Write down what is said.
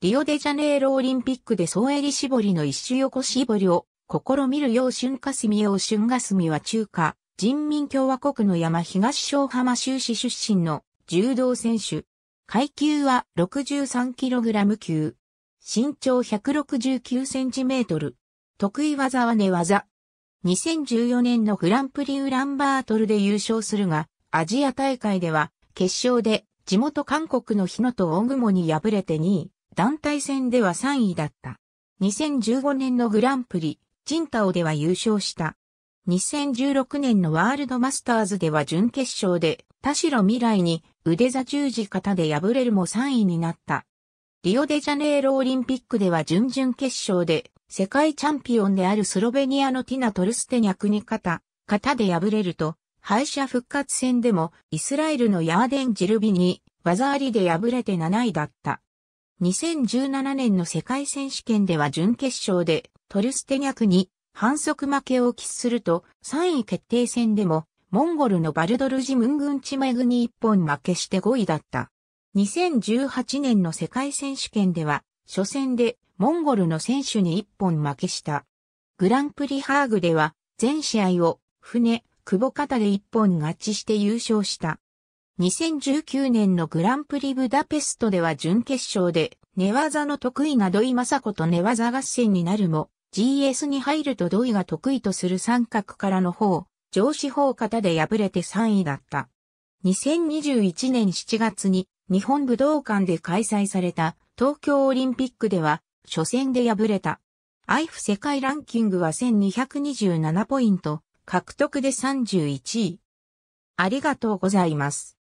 リオデジャネイロオリンピックで総襟絞りの一種横絞りを試みるよう春霞を春霞は中華人民共和国の山東小浜州市出身の柔道選手。階級は 63kg 級。身長 169cm。得意技は寝技。2014年のグランプリウランバートルで優勝するが、アジア大会では決勝で地元韓国の日野と大雲に敗れて2位。団体戦では3位だった。2015年のグランプリ、ジンタオでは優勝した。2016年のワールドマスターズでは準決勝で、田代未来に腕座十字型で敗れるも3位になった。リオデジャネイロオリンピックでは準々決勝で、世界チャンピオンであるスロベニアのティナ・トルステニャクに肩、型で敗れると、敗者復活戦でもイスラエルのヤーデン・ジルビに技ありで敗れて7位だった。2017年の世界選手権では準決勝でトルステニャクに反則負けを喫すると3位決定戦でもモンゴルのバルドルジムングンチメグに一本負けして5位だった。2018年の世界選手権では初戦でモンゴルの選手に一本負けした。グランプリハーグでは全試合を船、久保方で一本勝ちして優勝した。2019年のグランプリブダペストでは準決勝で、寝技の得意な土井雅子と寝技合戦になるも、GS に入ると土井が得意とする三角からの方、上司方方で敗れて3位だった。2021年7月に日本武道館で開催された東京オリンピックでは初戦で敗れた。IF 世界ランキングは1227ポイント、獲得で31位。ありがとうございます。